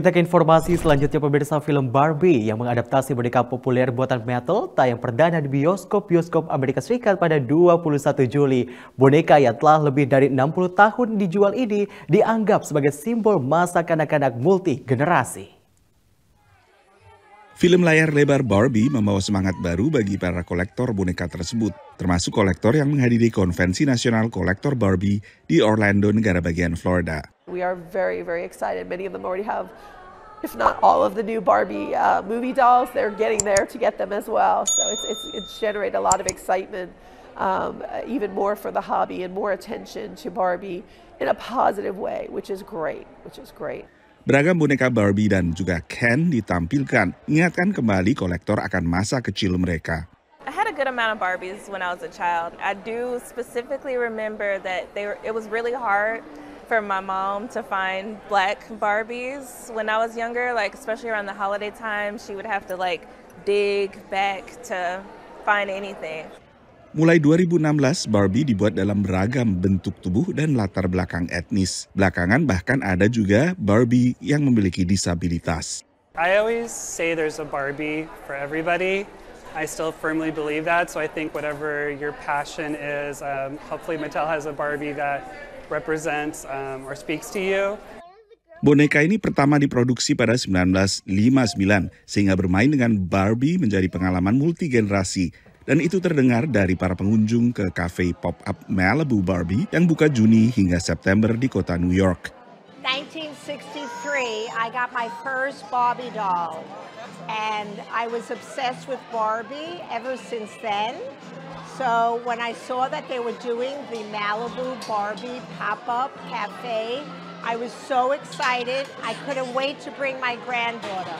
Kita ke informasi selanjutnya pemirsa film Barbie yang mengadaptasi boneka populer buatan metal tayang perdana di bioskop-bioskop Amerika Serikat pada 21 Juli. Boneka yang telah lebih dari 60 tahun dijual ini dianggap sebagai simbol masa kanak-kanak multi generasi. Film layar lebar Barbie membawa semangat baru bagi para kolektor boneka tersebut, termasuk kolektor yang menghadiri konvensi nasional kolektor Barbie di Orlando, negara bagian Florida. We are very, very excited. Many of them already have if not all of the new Barbie uh, movie dolls. They're getting there to get them as well. So it's, it's, it's generated a lot of excitement, um, uh, even more for the hobby and more attention to Barbie in a positive way, which is great, which is great. Beragam boneka Barbie dan juga Ken ditampilkan, ingatkan kembali kolektor akan masa kecil mereka. I had a good amount of Barbies when I was a child. I do specifically remember that they were, it was really hard for my mom to find black Barbies when I was younger, like especially around the holiday time, she would have to like dig back to find anything. Mulai 2016, Barbie dibuat dalam beragam bentuk tubuh dan latar belakang etnis. Belakangan bahkan ada juga Barbie yang memiliki disabilitas. I always say there's a Barbie for everybody. I still firmly believe that. So I think whatever your passion is, um, hopefully Mattel has a Barbie that Um, Boneka ini pertama diproduksi pada 1959 sehingga bermain dengan Barbie menjadi pengalaman multigenerasi dan itu terdengar dari para pengunjung ke kafe pop-up Malibu Barbie yang buka Juni hingga September di kota New York. I got my first Barbie doll. And I was obsessed with Barbie ever since then. So when I saw that they were doing the Malibu Barbie pop-up cafe, I was so excited. I couldn't wait to bring my granddaughter.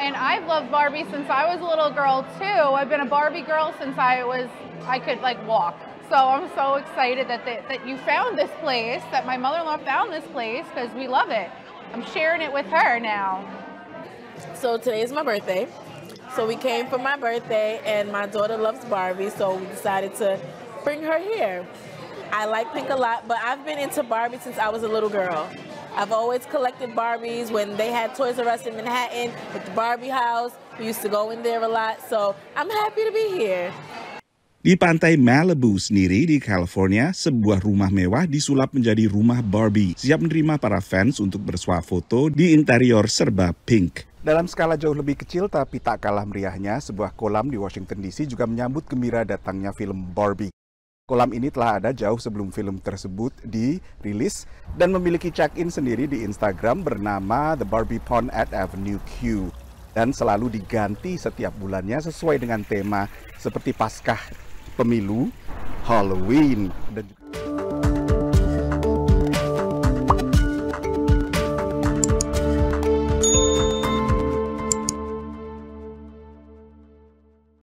And I've loved Barbie since I was a little girl too. I've been a Barbie girl since I was I could like walk. So I'm so excited that they, that you found this place, that my mother-in-law found this place because we love it. I'm sharing it with her now. So today is my birthday. So we came for my birthday, and my daughter loves Barbie, so we decided to bring her here. I like pink a lot, but I've been into Barbie since I was a little girl. I've always collected Barbies when they had Toys R Us in Manhattan with the Barbie house. We used to go in there a lot, so I'm happy to be here. Di pantai Malibu sendiri di California, sebuah rumah mewah disulap menjadi rumah Barbie, siap menerima para fans untuk bersuah foto di interior serba pink. Dalam skala jauh lebih kecil tapi tak kalah meriahnya, sebuah kolam di Washington DC juga menyambut gembira datangnya film Barbie. Kolam ini telah ada jauh sebelum film tersebut dirilis dan memiliki check-in sendiri di Instagram bernama The Barbie Pond at Avenue Q dan selalu diganti setiap bulannya sesuai dengan tema seperti Paskah pemilu, Halloween dan